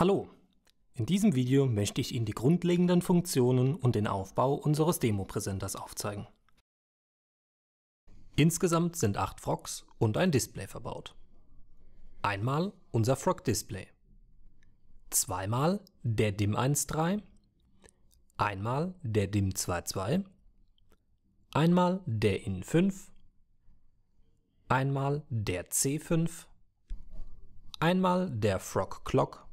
Hallo! In diesem Video möchte ich Ihnen die grundlegenden Funktionen und den Aufbau unseres Demo-Präsenters aufzeigen. Insgesamt sind 8 Frogs und ein Display verbaut. Einmal unser Frog Display, zweimal der DIM 1.3, einmal der DIM 2.2, einmal der IN 5, einmal der C5, einmal der Frog Clock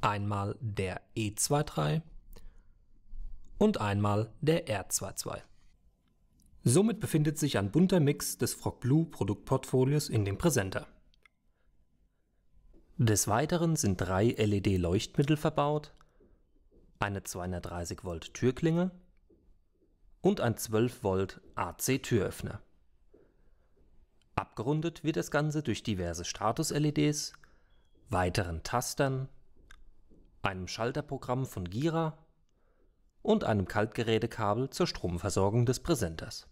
einmal der E23 und einmal der R22. Somit befindet sich ein bunter Mix des Frog Blue Produktportfolios in dem Präsenter. Des Weiteren sind drei LED-Leuchtmittel verbaut, eine 230 Volt Türklinge und ein 12 Volt AC Türöffner. Abgerundet wird das Ganze durch diverse Status-LEDs, weiteren Tastern einem Schalterprogramm von Gira und einem Kaltgerätekabel zur Stromversorgung des Präsenters.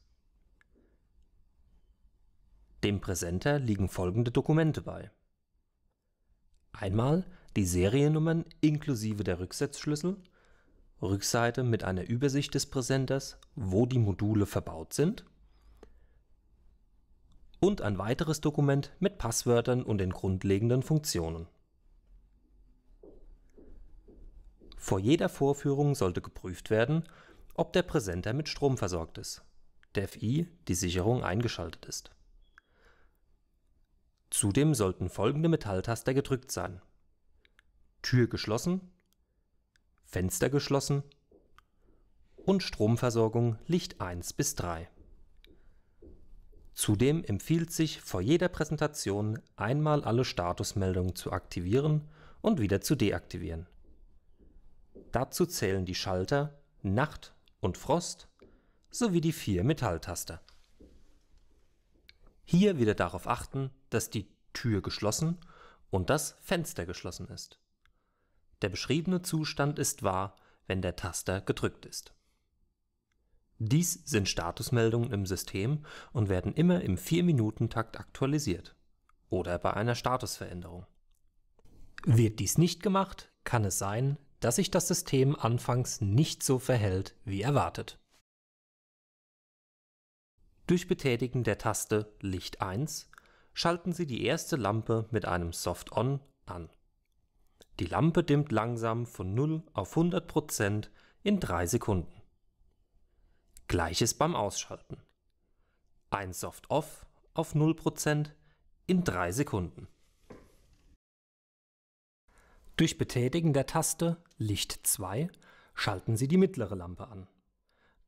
Dem Präsenter liegen folgende Dokumente bei: einmal die Seriennummern inklusive der Rücksetzschlüssel, Rückseite mit einer Übersicht des Präsenters, wo die Module verbaut sind, und ein weiteres Dokument mit Passwörtern und den grundlegenden Funktionen Vor jeder Vorführung sollte geprüft werden, ob der Präsenter mit Strom versorgt ist (DEF-I – die Sicherung) eingeschaltet ist. Zudem sollten folgende Metalltaster gedrückt sein: Tür geschlossen Fenster geschlossen und Stromversorgung Licht 1 bis 3 Zudem empfiehlt sich, vor jeder Präsentation einmal alle Statusmeldungen zu aktivieren und wieder zu deaktivieren Dazu zählen die Schalter Nacht und Frost sowie die vier Metalltaster. Hier wieder darauf achten, dass die Tür geschlossen und das Fenster geschlossen ist. Der beschriebene Zustand ist wahr, wenn der Taster gedrückt ist. Dies sind Statusmeldungen im System und werden immer im 4-Minuten-Takt aktualisiert oder bei einer Statusveränderung. Wird dies nicht gemacht, kann es sein, dass sich das System anfangs nicht so verhält wie erwartet. Durch Betätigen der Taste Licht 1 schalten Sie die erste Lampe mit einem Soft On an. Die Lampe dimmt langsam von 0 auf 100% in 3 Sekunden. Gleiches beim Ausschalten. Ein Soft Off auf 0% in 3 Sekunden. Durch Betätigen der Taste Licht 2 schalten Sie die mittlere Lampe an.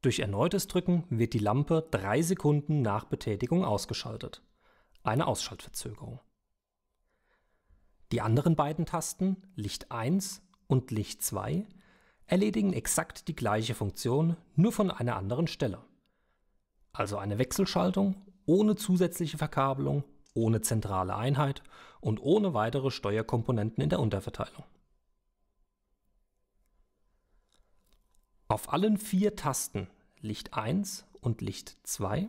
Durch erneutes Drücken wird die Lampe drei Sekunden nach Betätigung ausgeschaltet (eine Ausschaltverzögerung). Die anderen beiden Tasten Licht 1 und Licht 2 erledigen exakt die gleiche Funktion, nur von einer anderen Stelle, also eine Wechselschaltung ohne zusätzliche Verkabelung ohne zentrale Einheit und ohne weitere Steuerkomponenten in der Unterverteilung. Auf allen vier Tasten Licht 1 und Licht 2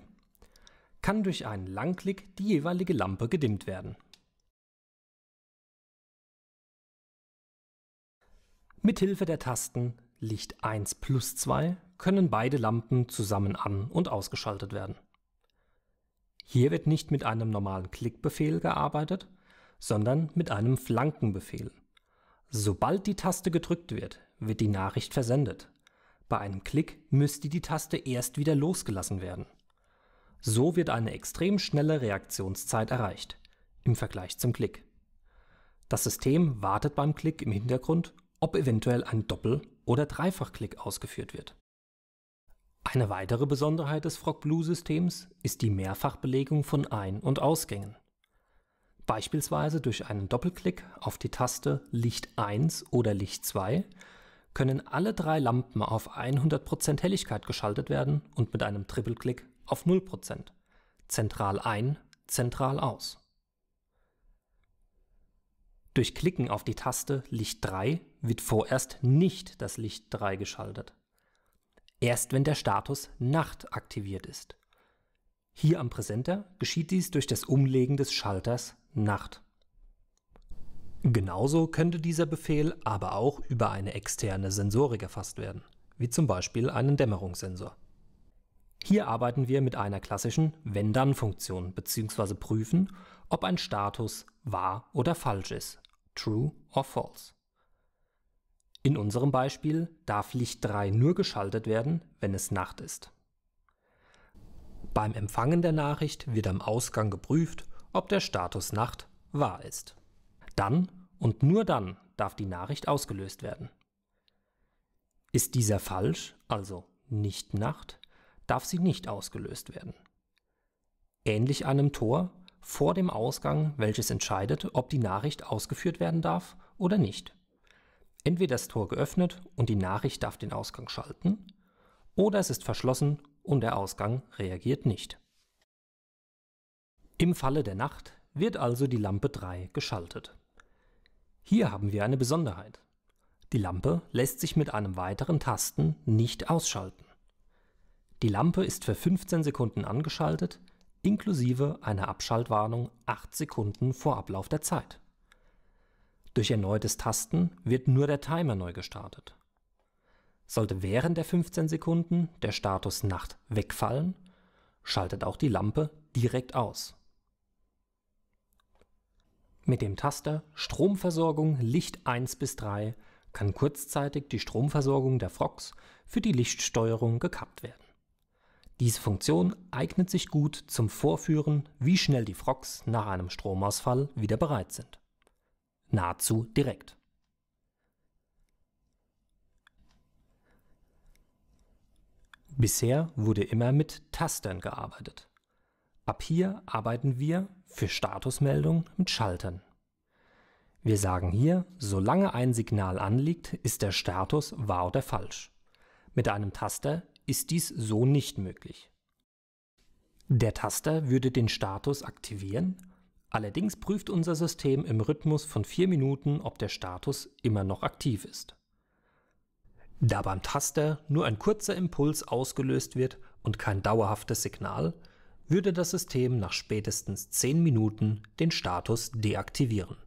kann durch einen Langklick die jeweilige Lampe gedimmt werden. Mithilfe der Tasten Licht 1 plus 2 können beide Lampen zusammen an- und ausgeschaltet werden. Hier wird nicht mit einem normalen Klickbefehl gearbeitet, sondern mit einem Flankenbefehl. Sobald die Taste gedrückt wird, wird die Nachricht versendet. Bei einem Klick müsste die Taste erst wieder losgelassen werden. So wird eine extrem schnelle Reaktionszeit erreicht im Vergleich zum Klick. Das System wartet beim Klick im Hintergrund, ob eventuell ein Doppel oder Dreifachklick ausgeführt wird eine weitere Besonderheit des Frog-Blue-Systems ist die Mehrfachbelegung von Ein- und Ausgängen. Beispielsweise durch einen Doppelklick auf die Taste Licht 1 oder Licht 2 können alle drei Lampen auf 100% Helligkeit geschaltet werden und mit einem Trippelklick auf 0%. Zentral ein, zentral aus. Durch Klicken auf die Taste Licht 3 wird vorerst nicht das Licht 3 geschaltet erst wenn der Status Nacht aktiviert ist. Hier am Präsenter geschieht dies durch das Umlegen des Schalters Nacht. Genauso könnte dieser Befehl aber auch über eine externe Sensorik erfasst werden, wie zum Beispiel einen Dämmerungssensor. Hier arbeiten wir mit einer klassischen Wenn-Dann-Funktion bzw. prüfen, ob ein Status wahr oder falsch ist, true or false. In unserem Beispiel darf Licht 3 nur geschaltet werden, wenn es Nacht ist. Beim Empfangen der Nachricht wird am Ausgang geprüft, ob der Status Nacht wahr ist. Dann und nur dann darf die Nachricht ausgelöst werden. Ist dieser falsch, also nicht Nacht, darf sie nicht ausgelöst werden. Ähnlich einem Tor vor dem Ausgang, welches entscheidet, ob die Nachricht ausgeführt werden darf oder nicht. Entweder das Tor geöffnet und die Nachricht darf den Ausgang schalten, oder es ist verschlossen und der Ausgang reagiert nicht. Im Falle der Nacht wird also die Lampe 3 geschaltet. Hier haben wir eine Besonderheit. Die Lampe lässt sich mit einem weiteren Tasten nicht ausschalten. Die Lampe ist für 15 Sekunden angeschaltet, inklusive einer Abschaltwarnung 8 Sekunden vor Ablauf der Zeit. Durch erneutes Tasten wird nur der Timer neu gestartet. Sollte während der 15 Sekunden der Status Nacht wegfallen, schaltet auch die Lampe direkt aus. Mit dem Taster Stromversorgung Licht 1 bis 3 kann kurzzeitig die Stromversorgung der Frogs für die Lichtsteuerung gekappt werden. Diese Funktion eignet sich gut zum Vorführen, wie schnell die Frogs nach einem Stromausfall wieder bereit sind nahezu direkt. Bisher wurde immer mit Tastern gearbeitet. Ab hier arbeiten wir für Statusmeldungen mit Schaltern. Wir sagen hier, solange ein Signal anliegt, ist der Status wahr oder falsch. Mit einem Taster ist dies so nicht möglich. Der Taster würde den Status aktivieren Allerdings prüft unser System im Rhythmus von 4 Minuten, ob der Status immer noch aktiv ist. Da beim Taster nur ein kurzer Impuls ausgelöst wird und kein dauerhaftes Signal, würde das System nach spätestens 10 Minuten den Status deaktivieren.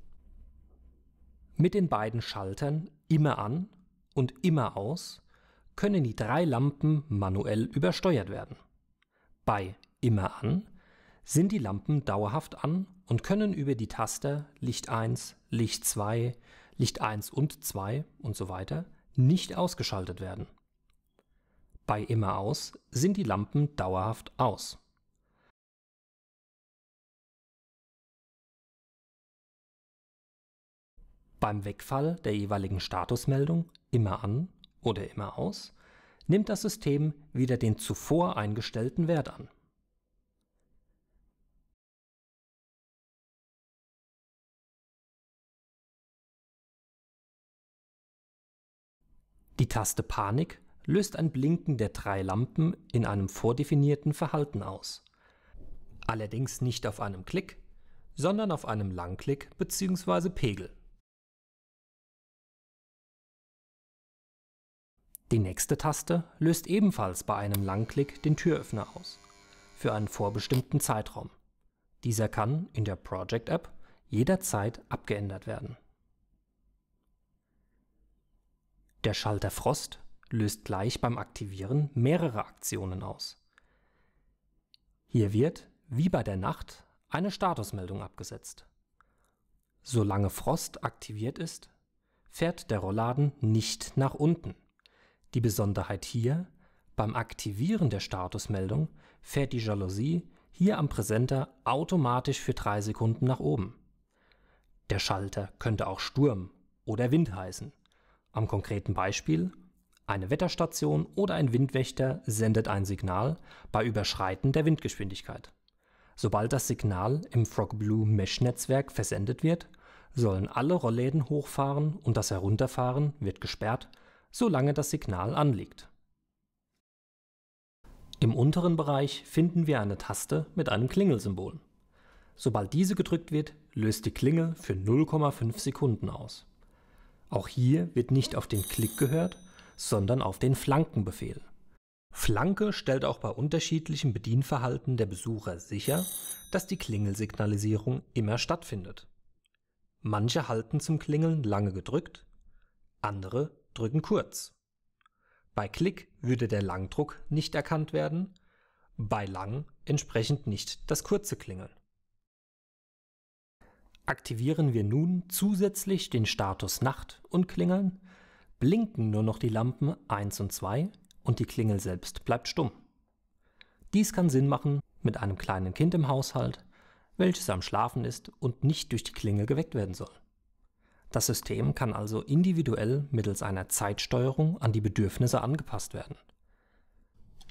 Mit den beiden Schaltern Immer an und Immer aus können die drei Lampen manuell übersteuert werden. Bei Immer an sind die Lampen dauerhaft an und können über die Taster Licht 1, Licht 2, Licht 1 und 2 und so weiter nicht ausgeschaltet werden. Bei Immer aus sind die Lampen dauerhaft aus. Beim Wegfall der jeweiligen Statusmeldung Immer an oder Immer aus nimmt das System wieder den zuvor eingestellten Wert an Die Taste Panik löst ein Blinken der drei Lampen in einem vordefinierten Verhalten aus. Allerdings nicht auf einem Klick, sondern auf einem Langklick bzw. Pegel. Die nächste Taste löst ebenfalls bei einem Langklick den Türöffner aus, für einen vorbestimmten Zeitraum. Dieser kann in der Project App jederzeit abgeändert werden. Der Schalter Frost löst gleich beim Aktivieren mehrere Aktionen aus. Hier wird, wie bei der Nacht, eine Statusmeldung abgesetzt. Solange Frost aktiviert ist, fährt der Rollladen nicht nach unten. Die Besonderheit hier, beim Aktivieren der Statusmeldung fährt die Jalousie hier am Präsenter automatisch für drei Sekunden nach oben. Der Schalter könnte auch Sturm oder Wind heißen am konkreten Beispiel: Eine Wetterstation oder ein Windwächter sendet ein Signal bei Überschreiten der Windgeschwindigkeit. Sobald das Signal im Frogblue-Mesh-Netzwerk versendet wird, sollen alle Rollläden hochfahren und das Herunterfahren wird gesperrt, solange das Signal anliegt. Im unteren Bereich finden wir eine Taste mit einem Klingelsymbol. Sobald diese gedrückt wird, löst die Klingel für 0,5 Sekunden aus auch hier wird nicht auf den Klick gehört, sondern auf den Flankenbefehl. Flanke stellt auch bei unterschiedlichem Bedienverhalten der Besucher sicher, dass die Klingelsignalisierung immer stattfindet. Manche halten zum Klingeln lange gedrückt, andere drücken kurz. Bei Klick würde der Langdruck nicht erkannt werden, bei Lang entsprechend nicht das kurze Klingeln. Aktivieren wir nun zusätzlich den Status Nacht und Klingeln, blinken nur noch die Lampen 1 und 2 und die Klingel selbst bleibt stumm. Dies kann Sinn machen mit einem kleinen Kind im Haushalt, welches am Schlafen ist und nicht durch die Klingel geweckt werden soll. Das System kann also individuell mittels einer Zeitsteuerung an die Bedürfnisse angepasst werden.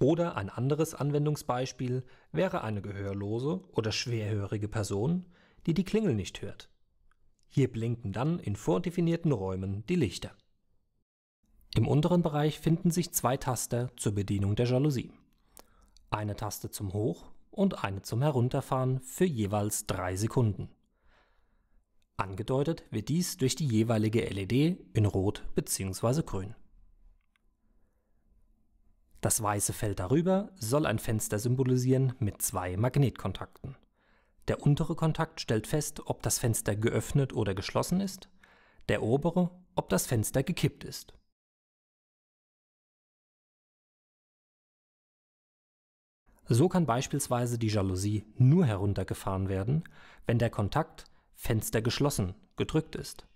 Oder ein anderes Anwendungsbeispiel wäre eine gehörlose oder schwerhörige Person, die die Klingel nicht hört. Hier blinken dann in vordefinierten Räumen die Lichter. Im unteren Bereich finden sich zwei Taster zur Bedienung der Jalousie. Eine Taste zum Hoch- und eine zum Herunterfahren für jeweils drei Sekunden. Angedeutet wird dies durch die jeweilige LED in Rot bzw. Grün. Das weiße Feld darüber soll ein Fenster symbolisieren mit zwei Magnetkontakten. Der untere Kontakt stellt fest, ob das Fenster geöffnet oder geschlossen ist, der obere, ob das Fenster gekippt ist. So kann beispielsweise die Jalousie nur heruntergefahren werden, wenn der Kontakt Fenster geschlossen gedrückt ist.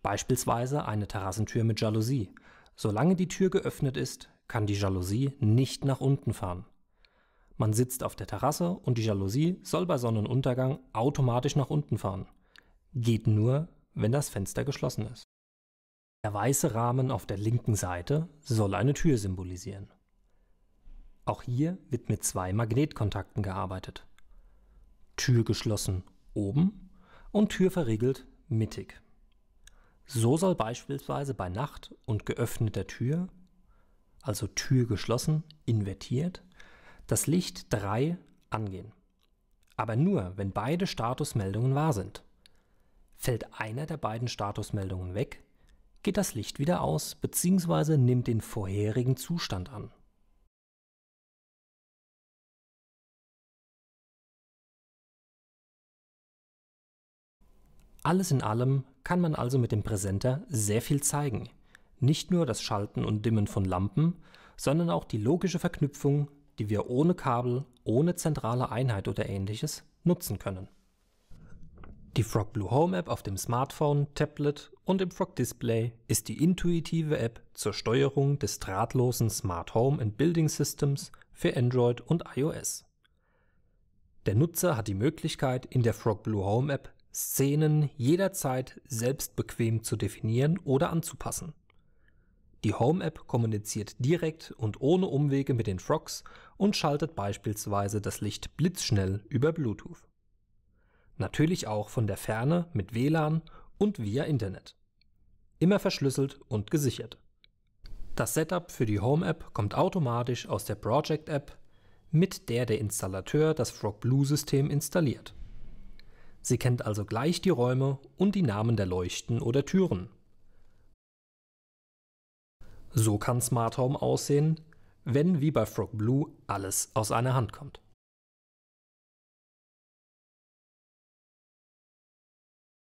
Beispielsweise eine Terrassentür mit Jalousie. Solange die Tür geöffnet ist, kann die Jalousie nicht nach unten fahren man sitzt auf der Terrasse und die Jalousie soll bei Sonnenuntergang automatisch nach unten fahren. Geht nur, wenn das Fenster geschlossen ist. Der weiße Rahmen auf der linken Seite soll eine Tür symbolisieren. Auch hier wird mit zwei Magnetkontakten gearbeitet. Tür geschlossen oben und Tür verriegelt mittig. So soll beispielsweise bei Nacht und geöffneter Tür, also Tür geschlossen, invertiert, das Licht 3 angehen. Aber nur, wenn beide Statusmeldungen wahr sind. Fällt einer der beiden Statusmeldungen weg, geht das Licht wieder aus bzw. nimmt den vorherigen Zustand an. Alles in allem kann man also mit dem Präsenter sehr viel zeigen. Nicht nur das Schalten und Dimmen von Lampen, sondern auch die logische Verknüpfung die wir ohne Kabel, ohne zentrale Einheit oder ähnliches nutzen können. Die Frog Blue Home App auf dem Smartphone, Tablet und im Frog Display ist die intuitive App zur Steuerung des drahtlosen Smart Home and Building Systems für Android und iOS. Der Nutzer hat die Möglichkeit, in der Frog Blue Home App Szenen jederzeit selbst bequem zu definieren oder anzupassen. Die Home-App kommuniziert direkt und ohne Umwege mit den Frogs und schaltet beispielsweise das Licht blitzschnell über Bluetooth. Natürlich auch von der Ferne mit WLAN und via Internet. Immer verschlüsselt und gesichert. Das Setup für die Home-App kommt automatisch aus der Project-App, mit der der Installateur das Frog Blue-System installiert. Sie kennt also gleich die Räume und die Namen der Leuchten oder Türen so kann Smart Home aussehen, wenn wie bei Frog Blue alles aus einer Hand kommt.